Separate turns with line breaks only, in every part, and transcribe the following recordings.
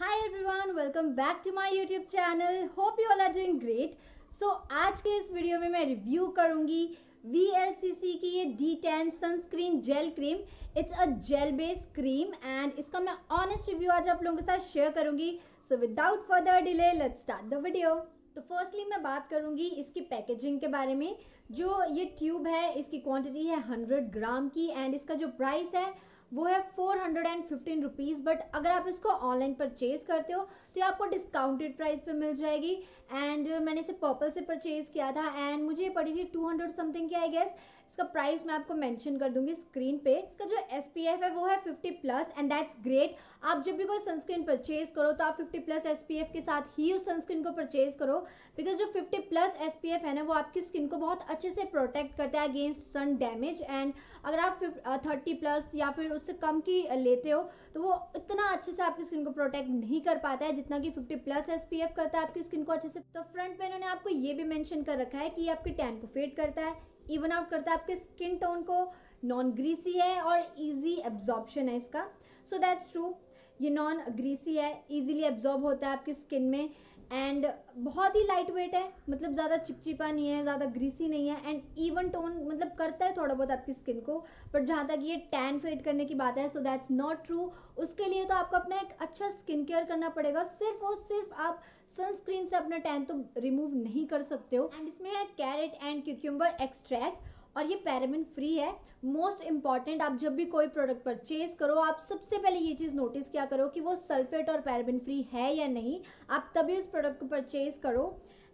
Hi everyone welcome back to my YouTube channel hope you all are doing great so आज के इस video में मैं review करूंगी वी की ये D tan sunscreen gel cream it's a gel based cream and इसका मैं ऑनेस्ट रिव्यू आज आप लोगों के साथ शेयर करूंगी so without further delay let's start the video तो फर्स्टली मैं बात करूंगी इसकी पैकेजिंग के बारे में जो ये ट्यूब है इसकी क्वांटिटी है 100 ग्राम की एंड इसका जो प्राइस है वो है four hundred and fifteen rupees but अगर आप इसको ऑनलाइन परचेज़ करते हो तो ये आपको डिस्काउंटेड प्राइस पे मिल जाएगी एंड मैंने इसे पर्पल से परचेज़ किया था एंड मुझे पड़ी थी टू हंड्रेड समथिंग की आई गेस इसका प्राइस मैं आपको मेंशन कर दूंगी स्क्रीन पे इसका जो एस है वो है fifty plus and that's great आप जब भी कोई सनस्क्रीन परचेज करो तो आप फिफ्टी प्लस एस के साथ ही उस सनस्क्रीन को परचेज करो बिकॉज जो फिफ्टी प्लस एस है ना वो आपकी स्किन को बहुत अच्छे से प्रोटेक्ट करता है अगेंस्ट सन डैमेज एंड अगर आप थर्टी प्लस या फिर उससे कम की लेते हो तो वो इतना अच्छे से आपकी स्किन को प्रोटेक्ट नहीं कर पाता है जितना कि फिफ्टी प्लस एस करता है आपकी स्किन को अच्छे से तो फ्रंट पे इन्होंने आपको ये भी मैंशन कर रखा है कि ये आपकी टैन को फेड करता है इवन आउट करता है आपके स्किन टोन को नॉन ग्रीसी है और इजी एब्जॉर्बशन है इसका सो दैट्स ट्रू ये नॉन ग्रीसी है इजीली एब्जॉर्ब होता है आपकी स्किन में एंड बहुत ही लाइट वेट है मतलब ज़्यादा चिपचिपा नहीं है ज़्यादा ग्रीसी नहीं है एंड इवन टोन मतलब करता है थोड़ा बहुत आपकी स्किन को बट जहाँ तक ये टैन फेड करने की बात है सो दैट्स नॉट ट्रू उसके लिए तो आपको अपना एक अच्छा स्किन केयर करना पड़ेगा सिर्फ और सिर्फ आप सनस्क्रीन से अपना टैन तो रिमूव नहीं कर सकते हो एंड इसमें है कैरेट एंड क्यूक्यूम्बर एक्सट्रैक्ट और ये पैराबिन फ्री है मोस्ट इम्पॉर्टेंट आप जब भी कोई प्रोडक्ट परचेज करो आप सबसे पहले ये चीज़ नोटिस क्या करो कि वो सल्फेट और पैराबिन फ्री है या नहीं आप तभी उस प्रोडक्ट को परचेज करो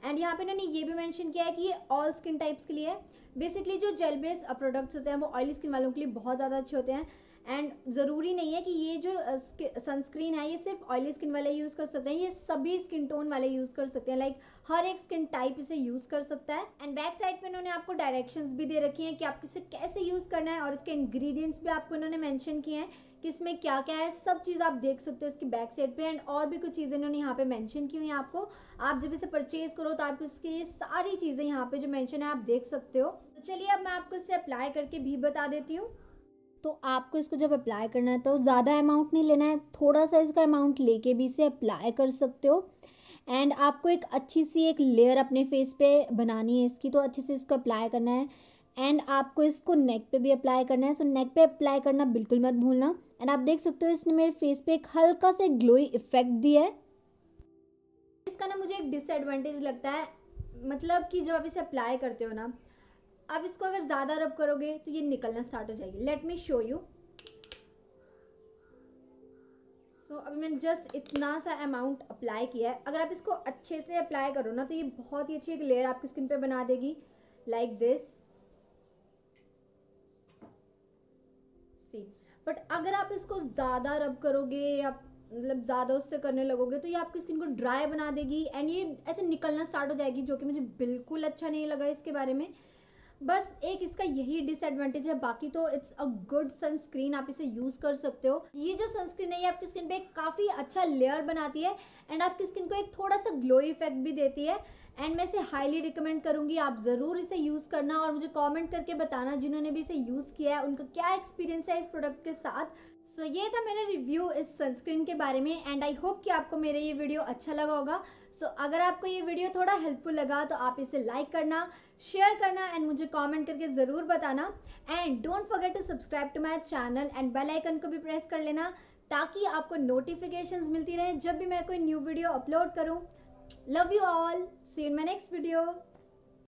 एंड यहाँ पे इन्होंने ये भी मेंशन किया है कि ये ऑल स्किन टाइप्स के लिए है बेसिकली जो जेल बेस्ड प्रोडक्ट्स होते हैं वो ऑयली स्किन वालों के लिए बहुत ज़्यादा अच्छे होते हैं एंड ज़रूरी नहीं है कि ये जो सनस्क्रीन है ये सिर्फ ऑयली स्किन वाले यूज़ कर सकते हैं ये सभी स्किन टोन वाले यूज़ कर सकते हैं लाइक like, हर एक स्किन टाइप इसे यूज़ कर सकता है एंड बैक साइड पे इन्होंने आपको डायरेक्शंस भी दे रखी हैं कि आपको इसे कैसे यूज़ करना है और इसके इंग्रीडियंट्स भी आपको इन्होंने मैंशन किए हैं कि इसमें क्या क्या है सब चीज़ आप देख सकते हो इसकी बैक साइड पे एंड और भी कुछ चीज़ें इन्होंने यहाँ पे मेंशन की हुई हैं आपको आप जब इसे परचेज करो तो आप इसके ये सारी चीज़ें यहाँ पे जो मेंशन है आप देख सकते हो तो चलिए अब मैं आपको इसे अप्लाई करके भी बता देती हूँ तो आपको इसको जब अप्लाई करना है तो ज़्यादा अमाउंट नहीं लेना है थोड़ा सा इसका अमाउंट लेके भी इसे अप्लाई कर सकते हो एंड आपको एक अच्छी सी एक लेयर अपने फेस पे बनानी है इसकी तो अच्छे से इसको अप्लाई करना है एंड आपको इसको नेक पे भी अप्लाई करना है सो नेक पे अप्लाई करना बिल्कुल मत भूलना एंड आप देख सकते हो इसने मेरे फेस पे एक हल्का सा ग्लोई इफेक्ट दिया है इसका ना मुझे एक डिसएडवांटेज लगता है मतलब कि जब आप इसे अप्लाई करते हो ना आप इसको अगर ज़्यादा रब करोगे तो ये निकलना स्टार्ट हो जाएगी let me show you so अभी मैंने जस्ट इतना सा अमाउंट अप्लाई किया है अगर आप इसको अच्छे से अप्लाई करो ना तो ये बहुत ही अच्छी एक लेयर आपकी स्किन पे बना देगी लाइक दिस सी बट अगर आप इसको ज़्यादा रब करोगे या मतलब ज़्यादा उससे करने लगोगे तो ये आपकी स्किन को ड्राई बना देगी एंड ये ऐसे निकलना स्टार्ट हो जाएगी जो कि मुझे बिल्कुल अच्छा नहीं लगा इसके बारे में बस एक इसका यही डिसएडवांटेज है बाकी तो इट्स अ गुड सनस्क्रीन आप इसे यूज कर सकते हो ये जो सनस्क्रीन है ये आपकी स्किन पे एक काफी अच्छा लेयर बनाती है एंड आपकी स्किन को एक थोड़ा सा ग्लो इफेक्ट भी देती है एंड मैं इसे हाईली रिकमेंड करूँगी आप ज़रूर इसे यूज़ करना और मुझे कमेंट करके बताना जिन्होंने भी इसे यूज़ किया है उनका क्या एक्सपीरियंस है इस प्रोडक्ट के साथ सो so, ये था मेरा रिव्यू इस सनस्क्रीन के बारे में एंड आई होप कि आपको मेरे ये वीडियो अच्छा लगा होगा सो so, अगर आपको ये वीडियो थोड़ा हेल्पफुल लगा तो आप इसे लाइक करना शेयर करना एंड मुझे कमेंट करके ज़रूर बताना and don't forget to subscribe to my channel and bell icon को भी प्रेस कर लेना ताकि आपको नोटिफिकेशंस मिलती रहे जब भी मैं कोई न्यू वीडियो अपलोड करूँ Love you all. See you in my next video.